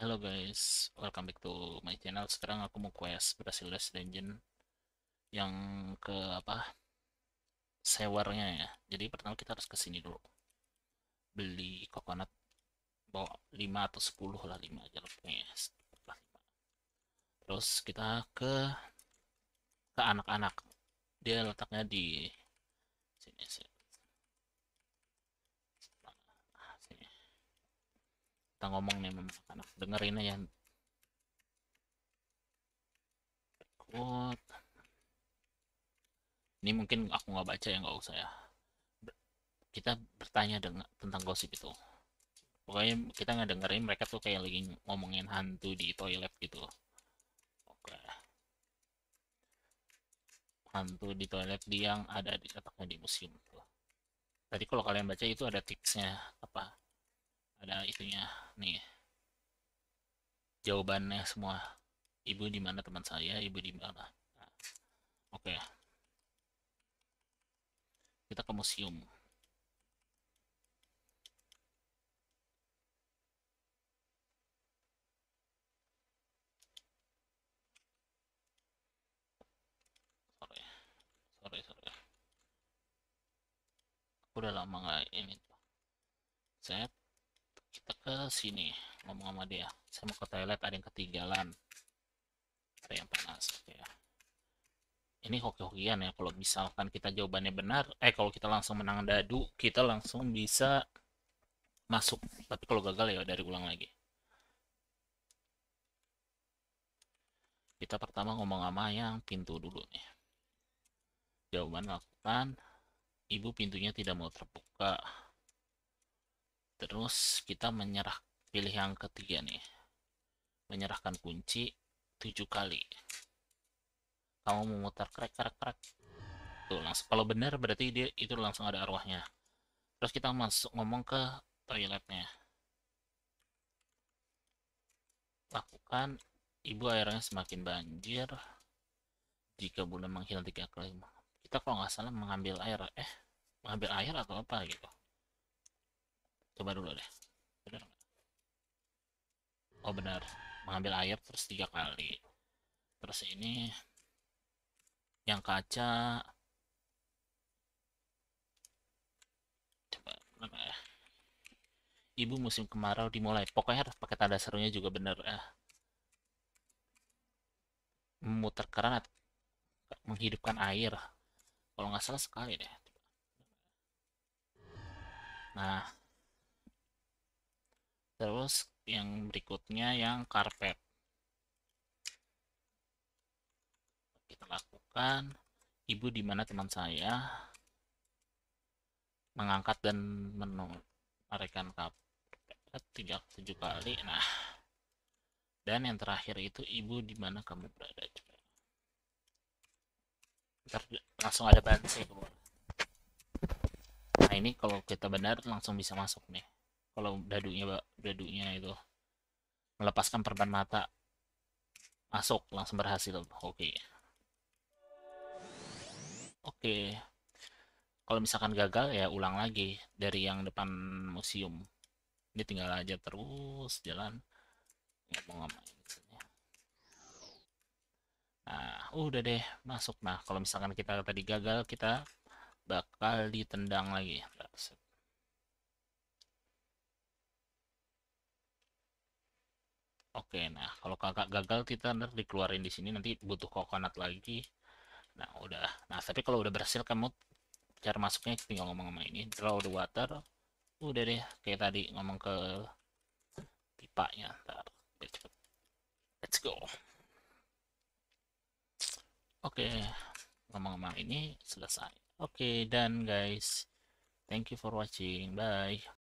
Halo guys, welcome back to my channel. Sekarang aku mau quest Brasilis Dungeon yang ke apa? Sewernya ya. Jadi pertama kita harus ke sini dulu. Beli coconut bawa 5 atau 10 lah 5 aja lah pokoknya. Terus kita ke ke anak-anak. Dia letaknya di sini sih. kita ngomong nih sama anak nah, dengerin aja quote ini mungkin aku nggak baca ya nggak usah ya kita bertanya dengan tentang gosip itu pokoknya kita nggak dengerin mereka tuh kayak lagi ngomongin hantu di toilet gitu oke hantu di toilet di yang ada di atasnya di museum tuh tadi kalau kalian baca itu ada tipsnya apa itunya nih jawabannya semua ibu di mana teman saya ibu di mana nah, oke okay. kita ke museum udah lama nggak ini set ke sini ngomong sama dia saya mau ke toilet ada yang ketinggalan apa yang panas oke gitu ya ini hoki-hokian ya kalau misalkan kita jawabannya benar eh kalau kita langsung menang dadu kita langsung bisa masuk tapi kalau gagal ya dari ulang lagi kita pertama ngomong sama yang pintu dulu nih jawaban lakukan ibu pintunya tidak mau terbuka terus kita menyerah pilih yang ketiga nih menyerahkan kunci tujuh kali kamu memutar krek krek krek tuh langsung kalau benar berarti dia itu langsung ada arwahnya terus kita masuk ngomong ke toiletnya lakukan ibu airnya semakin banjir jika bulan menghilang tiga kali kita kalau nggak salah mengambil air eh mengambil air atau apa gitu coba dulu deh bener oh benar mengambil air terus tiga kali terus ini yang kaca coba ya? ibu musim kemarau dimulai pokoknya harus pakai tanda serunya juga bener, ya memutar keranat, menghidupkan air kalau nggak salah sekali deh nah terus yang berikutnya yang karpet kita lakukan ibu di mana teman saya mengangkat dan menarikkan karpet tiga tujuh kali nah dan yang terakhir itu ibu di mana kamu berada juga Ntar langsung ada bantuan nah ini kalau kita benar langsung bisa masuk nih kalau dadunya dadunya itu melepaskan perban mata masuk langsung berhasil oke okay. oke okay. kalau misalkan gagal ya ulang lagi dari yang depan museum ini tinggal aja terus jalan ya, ngomong-ngomong nah udah deh masuk nah kalau misalkan kita tadi gagal kita bakal ditendang lagi Oke, nah kalau kakak gagal kita nanti dikeluarin di sini nanti butuh coconut lagi. Nah udah, nah tapi kalau udah berhasil kamu cara masuknya tinggal ngomong sama ini. Draw the water, udah deh kayak tadi ngomong ke pipanya. Ntar, Let's go. Oke, ngomong ngomong ini selesai. Oke, dan guys, thank you for watching. Bye.